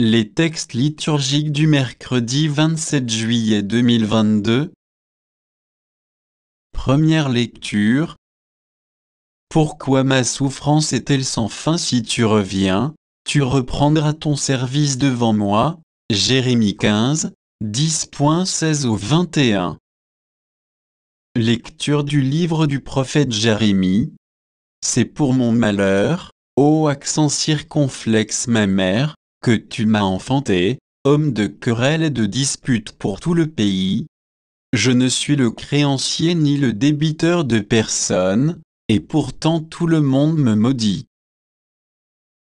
Les textes liturgiques du mercredi 27 juillet 2022 Première lecture Pourquoi ma souffrance est-elle sans fin si tu reviens, tu reprendras ton service devant moi Jérémie 15, 10.16 au 21 Lecture du livre du prophète Jérémie C'est pour mon malheur, ô accent circonflexe ma mère, que tu m'as enfanté, homme de querelle et de dispute pour tout le pays. Je ne suis le créancier ni le débiteur de personne, et pourtant tout le monde me maudit.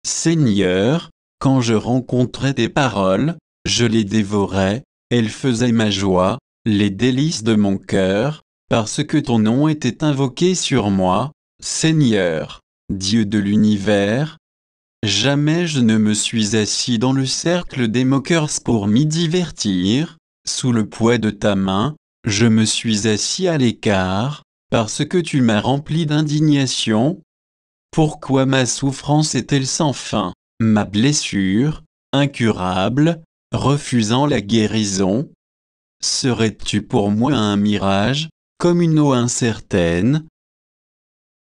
Seigneur, quand je rencontrais tes paroles, je les dévorais, elles faisaient ma joie, les délices de mon cœur, parce que ton nom était invoqué sur moi, Seigneur, Dieu de l'univers, Jamais je ne me suis assis dans le cercle des moqueurs pour m'y divertir, sous le poids de ta main, je me suis assis à l'écart, parce que tu m'as rempli d'indignation. Pourquoi ma souffrance est-elle sans fin, ma blessure, incurable, refusant la guérison Serais-tu pour moi un mirage, comme une eau incertaine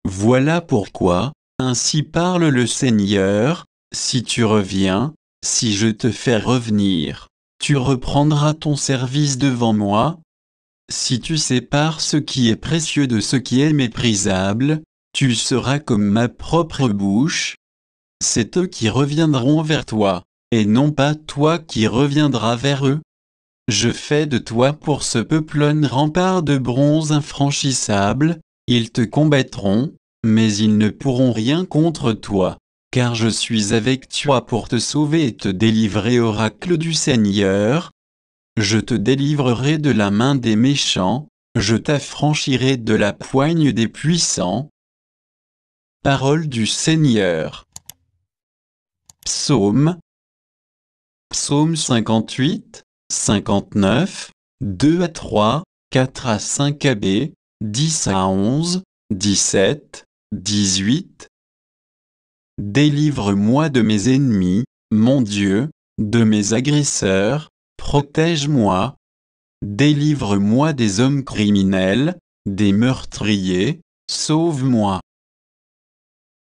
Voilà pourquoi, ainsi parle le Seigneur, si tu reviens, si je te fais revenir, tu reprendras ton service devant moi. Si tu sépares ce qui est précieux de ce qui est méprisable, tu seras comme ma propre bouche. C'est eux qui reviendront vers toi, et non pas toi qui reviendras vers eux. Je fais de toi pour ce peuple un rempart de bronze infranchissable, ils te combattront, mais ils ne pourront rien contre toi, car je suis avec toi pour te sauver et te délivrer oracle du Seigneur. Je te délivrerai de la main des méchants, je t'affranchirai de la poigne des puissants. Parole du Seigneur. Psaume Psaume 58, 59, 2 à 3, 4 à 5 AB, 10 à 11, 17, 18. Délivre-moi de mes ennemis, mon Dieu, de mes agresseurs, protège-moi. Délivre-moi des hommes criminels, des meurtriers, sauve-moi.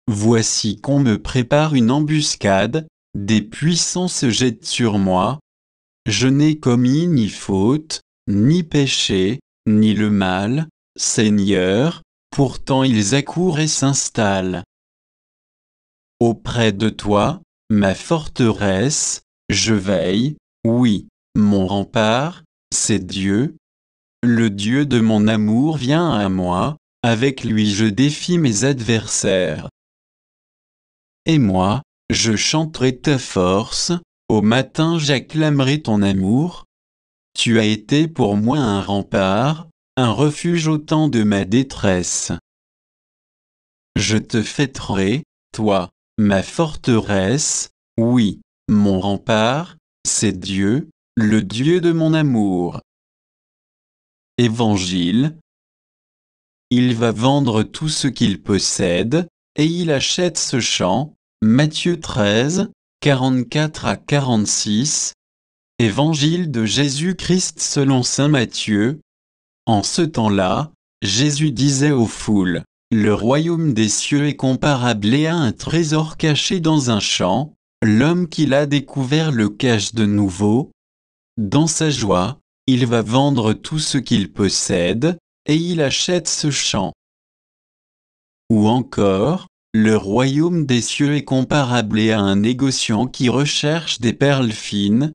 Voici qu'on me prépare une embuscade, des puissants se jettent sur moi. Je n'ai commis ni faute, ni péché, ni le mal, Seigneur, pourtant ils accourent et s'installent. Auprès de toi, ma forteresse, je veille, oui, mon rempart, c'est Dieu. Le Dieu de mon amour vient à moi, avec lui je défie mes adversaires. Et moi, je chanterai ta force, au matin j'acclamerai ton amour. Tu as été pour moi un rempart, un refuge au temps de ma détresse. Je te fêterai, toi, ma forteresse, oui, mon rempart, c'est Dieu, le Dieu de mon amour. Évangile. Il va vendre tout ce qu'il possède, et il achète ce champ. Matthieu 13, 44 à 46. Évangile de Jésus-Christ selon Saint Matthieu, en ce temps-là, Jésus disait aux foules, Le royaume des cieux est comparable à un trésor caché dans un champ, l'homme qui l'a découvert le cache de nouveau. Dans sa joie, il va vendre tout ce qu'il possède, et il achète ce champ. Ou encore, le royaume des cieux est comparable à un négociant qui recherche des perles fines,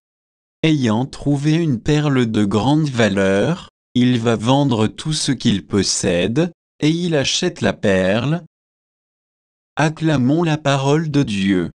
ayant trouvé une perle de grande valeur, il va vendre tout ce qu'il possède, et il achète la perle. Acclamons la parole de Dieu.